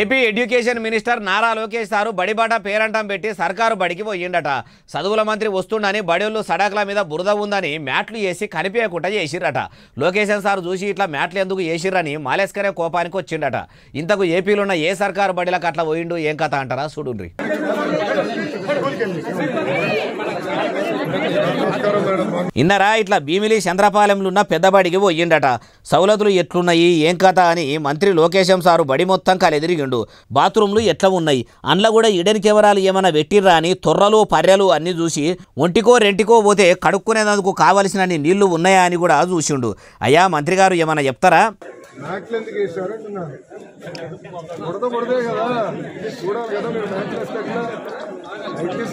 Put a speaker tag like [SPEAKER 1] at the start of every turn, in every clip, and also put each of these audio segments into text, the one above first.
[SPEAKER 1] AP education minister Nara Lokesh sir బడిబాట పేరంటం పెట్టి సర్కారు బడికి పోయిండట చదువుల మంత్రి వస్తుండని బడిళ్ళు సడాకుల మీద బురద ఉందని మ్యాట్లు వేసి కనిపించకుండా చేసిరట లోకేషన్ సారు చూసి ఇట్లా మ్యాట్లు ఎందుకు వేసిరని మాలేస్కరే కోపానికి వచ్చిండట ఇంతకు ఏపీలో ఉన్న ఏ సర్కారు బడిలకు అట్లా పోయిండు ఏం కథ అంటారా చూడుండ్రి ఇన్నరా ఇట్లా భీమిలి చంద్రపాలెంలో ఉన్న పెద్దబడికి పోయిండట సౌలతులు ఎట్లున్నాయి ఏం కథ అని మంత్రి లోకేశం సారు బడి మొత్తం కాలెదిరిగిండు బాత్రూంలు ఎట్లా ఉన్నాయి అందులో కూడా ఇడని కెమెరాలు ఏమైనా పెట్టిర్రా అని తొర్రలు పర్రెలు అన్నీ చూసి ఒంటికో రెంటికో పోతే కడుక్కునేందుకు కావలసిన నీళ్లు ఉన్నాయా అని కూడా చూసిండు అయ్యా మంత్రి గారు ఏమైనా చెప్తారా ఎప్పుడు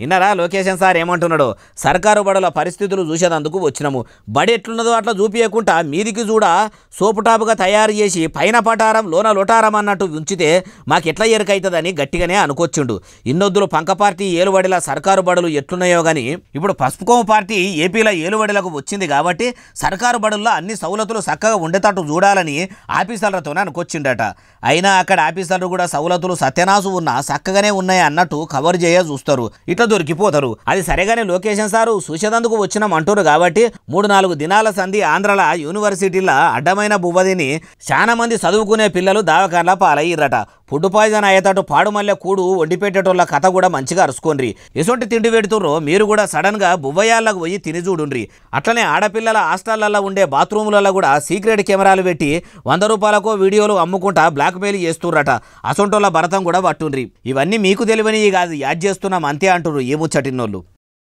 [SPEAKER 1] విన్నారా లొకేషన్ సార్ ఏమంటున్నాడు సర్కారు బడుల పరిస్థితులు చూసేదందుకు వచ్చినాము బడి ఎట్లున్నదో అట్లా చూపించకుండా మీదికి చూడ సోపు టాపుగా తయారు చేసి పైన పటారం లోన లొటారం అన్నట్టు ఉంచితే మాకు ఎట్లా ఎరుకైతుందని గట్టిగానే అనుకొచ్చిండు ఇన్నొద్దులు పంక పార్టీ ఏలుబడిల సర్కారు బడులు ఎట్లున్నాయో కానీ ఇప్పుడు పసుపుకోమ పార్టీ ఏపీలో ఏలుబడిలకు వచ్చింది కాబట్టి సర్కారు బడుల్లో అన్ని సౌలతులు చక్కగా ఉండేటట్టు చూడాలని ఆఫీసర్లతోనే అనుకొచ్చిండట అయినా అక్కడ ఆఫీసర్లు కూడా సౌలతులు సత్యనాసు ఉన్నా చక్కగానే ఉన్నాయి అన్నట్టు కవర్ చేయ చూస్తారు ఇట్లా దొరికిపోతారు అది సరేగానే లొకేషన్ సారు చూసేదందుకు వచ్చినాం అంటారు కాబట్టి మూడు నాలుగు దినాల సంధి ఆంధ్రాల యూనివర్సిటీల అడ్డమైన బువ్వదిని చాలా మంది చదువుకునే పిల్లలు దావకర్ల పాలయ్యిరట ఫుడ్ పాయిజన్ అయ్యేటట్టు పాడుమల్లె కూడు వండిపెట్టేటోళ్ళ కథ కూడా మంచిగా అరుచుకోండి ఎసొంటి తిండి పెడుతుర్రో మీరు కూడా సడన్గా బువ్వయాళ్ళకు పోయి తిని చూడుండ్రి అట్లనే ఆడపిల్లల హాస్టల్లలో ఉండే బాత్రూములలో కూడా సీక్రెట్ కెమెరాలు పెట్టి వంద రూపాయలకో వీడియోలు అమ్ముకుంటా బ్లాక్ మెయిల్ చేస్తుర్రట అసొంటోళ్ళ భరతం కూడా పట్టుండ్రి ఇవన్నీ మీకు తెలివని కాదు యాడ్ చేస్తున్నాం అంతే అంటారు ఏ ముచ్చటినోళ్ళు